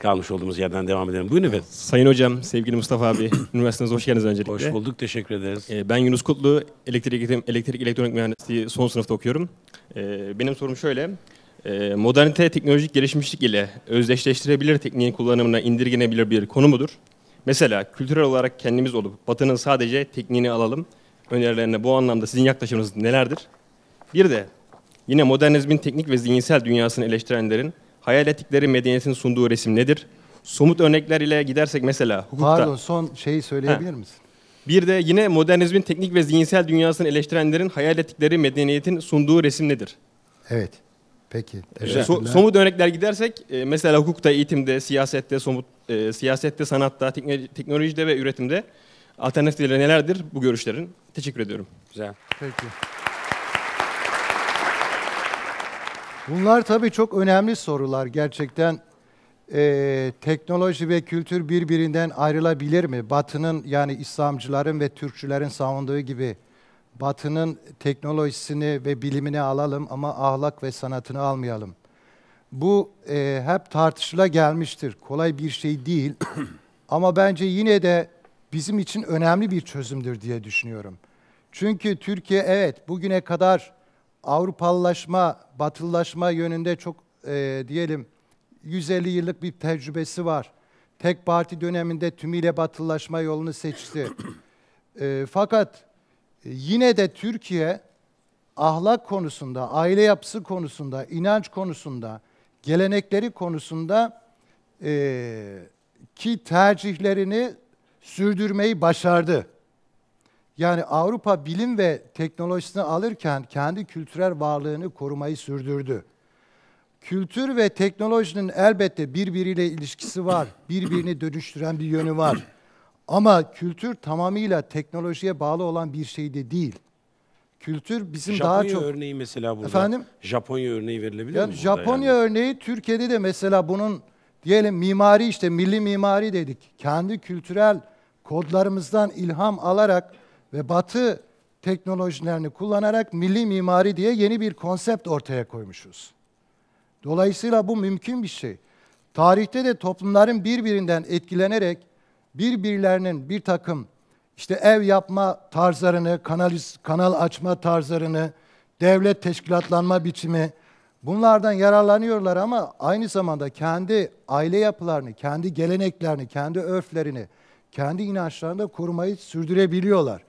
kalmış olduğumuz yerden devam edelim. Buyurun efendim. Sayın Hocam, sevgili Mustafa abi, üniversitenize hoş geldiniz öncelikle. Hoş bulduk, teşekkür ederiz. Ee, ben Yunus Kutlu, elektrik, elektrik elektronik mühendisliği son sınıfta okuyorum. Ee, benim sorum şöyle, e, modernite teknolojik gelişmişlik ile özdeşleştirebilir tekniğin kullanımına indirgenebilir bir konu mudur? Mesela kültürel olarak kendimiz olup batının sadece tekniğini alalım. Önerilerine bu anlamda sizin yaklaşımınız nelerdir? Bir de yine modernizmin teknik ve zihinsel dünyasını eleştirenlerin hayal ettikleri medeniyetin sunduğu resim nedir? Somut örnekler ile gidersek mesela hukukta... Pardon son şeyi söyleyebilir He. misin? Bir de yine modernizmin teknik ve zihinsel dünyasını eleştirenlerin hayal ettikleri medeniyetin sunduğu resim nedir? Evet. Peki. So, somut örnekler gidersek e, mesela hukukta, eğitimde, siyasette, somut e, siyasette, sanatta, teknolojide ve üretimde alternatifleri nelerdir bu görüşlerin? Teşekkür ediyorum. Güzel. Peki. Bunlar tabii çok önemli sorular. Gerçekten e, teknoloji ve kültür birbirinden ayrılabilir mi? Batı'nın yani İslamcıların ve Türkçülerin savunduğu gibi Batı'nın teknolojisini ve bilimini alalım ama ahlak ve sanatını almayalım. Bu e, hep tartışıla gelmiştir. Kolay bir şey değil ama bence yine de bizim için önemli bir çözümdür diye düşünüyorum. Çünkü Türkiye evet bugüne kadar Avrupalılaşma, batılılaşma yönünde çok e, diyelim 150 yıllık bir tecrübesi var. Tek parti döneminde tümüyle batılılaşma yolunu seçti. e, fakat yine de Türkiye ahlak konusunda, aile yapısı konusunda, inanç konusunda, gelenekleri konusunda e, ki tercihlerini sürdürmeyi başardı. Yani Avrupa bilim ve teknolojisini alırken kendi kültürel varlığını korumayı sürdürdü. Kültür ve teknolojinin elbette birbiriyle ilişkisi var. Birbirini dönüştüren bir yönü var. Ama kültür tamamıyla teknolojiye bağlı olan bir şey de değil. Kültür bizim Japonya daha çok... Japonya örneği mesela burada. Efendim? Japonya örneği verilebilir yani mi? Japonya yani? örneği Türkiye'de de mesela bunun diyelim mimari işte milli mimari dedik. Kendi kültürel kodlarımızdan ilham alarak ve batı teknolojilerini kullanarak milli mimari diye yeni bir konsept ortaya koymuşuz. Dolayısıyla bu mümkün bir şey. Tarihte de toplumların birbirinden etkilenerek birbirlerinin bir takım işte ev yapma tarzlarını, kanal, kanal açma tarzlarını, devlet teşkilatlanma biçimi bunlardan yararlanıyorlar ama aynı zamanda kendi aile yapılarını, kendi geleneklerini, kendi örflerini, kendi inançlarını da korumayı sürdürebiliyorlar.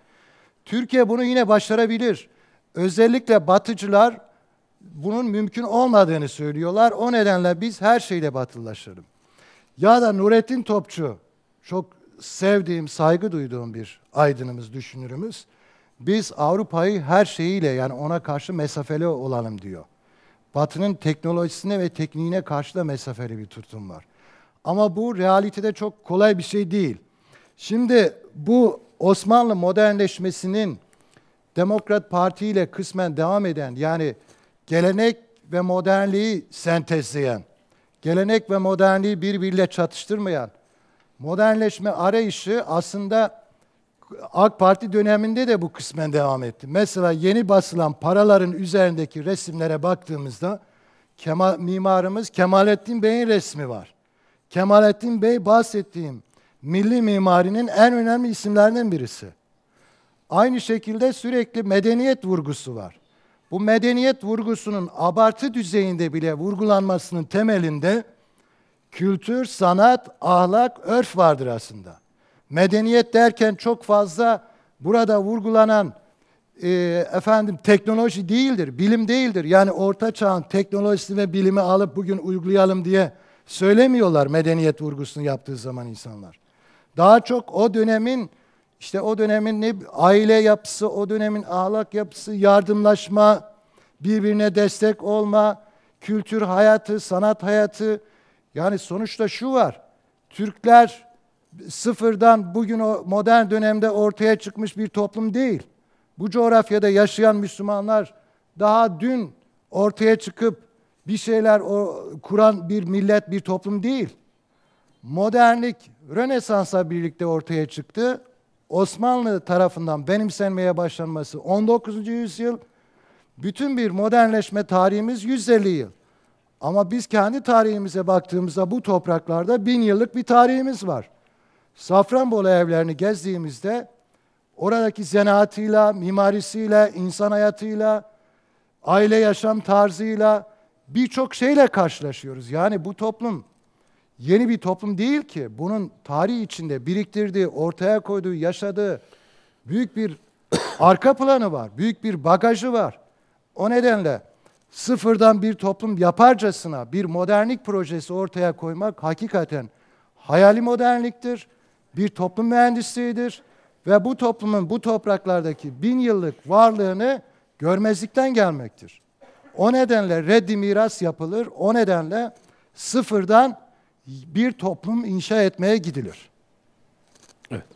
Türkiye bunu yine başarabilir. Özellikle batıcılar bunun mümkün olmadığını söylüyorlar. O nedenle biz her şeyle batılılaşalım. Ya da Nurettin Topçu, çok sevdiğim, saygı duyduğum bir aydınımız, düşünürümüz. Biz Avrupa'yı her şeyiyle yani ona karşı mesafeli olalım diyor. Batı'nın teknolojisine ve tekniğine karşı da mesafeli bir tutum var. Ama bu realitede çok kolay bir şey değil. Şimdi bu Osmanlı modernleşmesinin Demokrat Parti ile kısmen devam eden yani gelenek ve modernliği sentezleyen, gelenek ve modernliği birbiriyle çatıştırmayan, modernleşme arayışı aslında AK Parti döneminde de bu kısmen devam etti. Mesela yeni basılan paraların üzerindeki resimlere baktığımızda Kemal, mimarımız Kemalettin Bey'in resmi var. Kemalettin Bey bahsettiğim milli mimarinin en önemli isimlerinden birisi. Aynı şekilde sürekli medeniyet vurgusu var. Bu medeniyet vurgusunun abartı düzeyinde bile vurgulanmasının temelinde kültür, sanat, ahlak, örf vardır aslında. Medeniyet derken çok fazla burada vurgulanan e, efendim teknoloji değildir, bilim değildir. Yani orta çağın teknolojisini ve bilimi alıp bugün uygulayalım diye söylemiyorlar medeniyet vurgusunu yaptığı zaman insanlar. Daha çok o dönemin işte o dönemin ne aile yapısı, o dönemin ahlak yapısı, yardımlaşma, birbirine destek olma, kültür hayatı, sanat hayatı. Yani sonuçta şu var. Türkler sıfırdan bugün o modern dönemde ortaya çıkmış bir toplum değil. Bu coğrafyada yaşayan Müslümanlar daha dün ortaya çıkıp bir şeyler o kuran bir millet, bir toplum değil. Modernlik Rönesans'la birlikte ortaya çıktı. Osmanlı tarafından benimsenmeye başlanması 19. yüzyıl. Bütün bir modernleşme tarihimiz 150 yıl. Ama biz kendi tarihimize baktığımızda bu topraklarda bin yıllık bir tarihimiz var. Safranbolu evlerini gezdiğimizde oradaki zanaatıyla, mimarisiyle, insan hayatıyla, aile yaşam tarzıyla birçok şeyle karşılaşıyoruz. Yani bu toplum yeni bir toplum değil ki. Bunun tarihi içinde biriktirdiği, ortaya koyduğu, yaşadığı büyük bir arka planı var. Büyük bir bagajı var. O nedenle sıfırdan bir toplum yaparcasına bir modernlik projesi ortaya koymak hakikaten hayali modernliktir. Bir toplum mühendisliğidir ve bu toplumun bu topraklardaki bin yıllık varlığını görmezlikten gelmektir. O nedenle reddi miras yapılır. O nedenle sıfırdan bir toplum inşa etmeye gidilir. Evet.